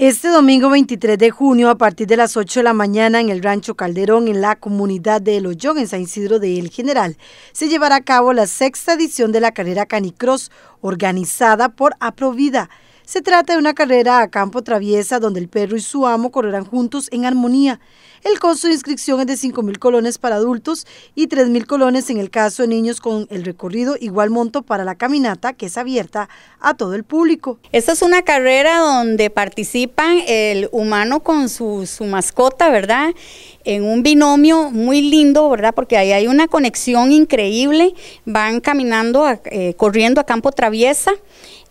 Este domingo 23 de junio, a partir de las 8 de la mañana en el Rancho Calderón, en la comunidad de El Hoyón, en San Isidro de El General, se llevará a cabo la sexta edición de la carrera Canicross, organizada por Aprovida. Se trata de una carrera a campo traviesa donde el perro y su amo correrán juntos en armonía. El costo de inscripción es de 5.000 colones para adultos y 3.000 colones en el caso de niños con el recorrido, igual monto para la caminata que es abierta a todo el público. Esta es una carrera donde participan el humano con su, su mascota, ¿verdad? en un binomio muy lindo, ¿verdad? Porque ahí hay una conexión increíble, van caminando, eh, corriendo a campo traviesa.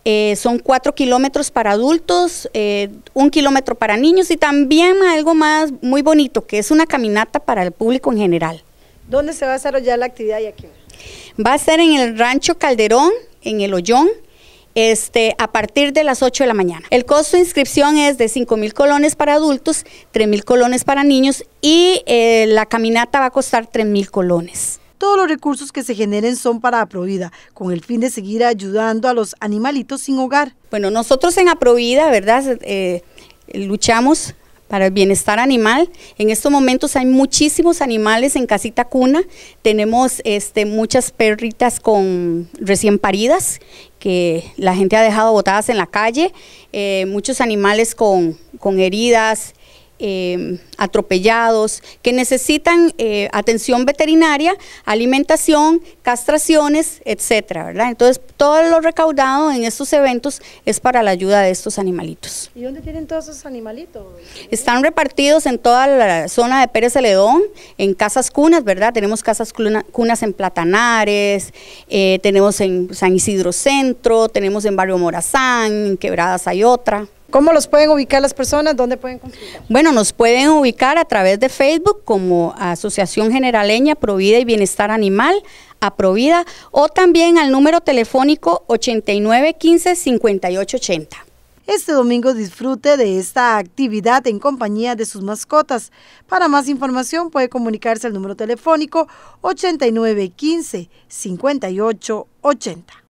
Eh, son cuatro kilómetros para adultos, eh, un kilómetro para niños y también algo más muy bonito, que es una caminata para el público en general. ¿Dónde se va a desarrollar la actividad y aquí? Va a ser en el Rancho Calderón, en el Hoyón, este, a partir de las 8 de la mañana. El costo de inscripción es de 5 mil colones para adultos, 3 mil colones para niños y eh, la caminata va a costar 3 mil colones. Todos los recursos que se generen son para Aprovida, con el fin de seguir ayudando a los animalitos sin hogar. Bueno, nosotros en Aprovida, ¿verdad? Eh, luchamos para el bienestar animal. En estos momentos hay muchísimos animales en casita cuna. Tenemos este, muchas perritas con recién paridas que la gente ha dejado botadas en la calle, eh, muchos animales con, con heridas, Em, atropellados, que necesitan eh, atención veterinaria, alimentación, castraciones, etcétera, ¿verdad? Entonces, todo lo recaudado en estos eventos es para la ayuda de estos animalitos. ¿Y dónde tienen todos esos animalitos? Están repartidos en toda la zona de Pérez Celedón, en casas cunas, ¿verdad? Tenemos casas cunas en Platanares, eh, tenemos en San Isidro Centro, tenemos en Barrio Morazán, en Quebradas hay otra. ¿Cómo los pueden ubicar las personas? ¿Dónde pueden consultar? Bueno, nos pueden ubicar a través de Facebook como Asociación Generaleña Provida y Bienestar Animal, Aprovida, o también al número telefónico 8915-5880. Este domingo disfrute de esta actividad en compañía de sus mascotas. Para más información puede comunicarse al número telefónico 8915-5880.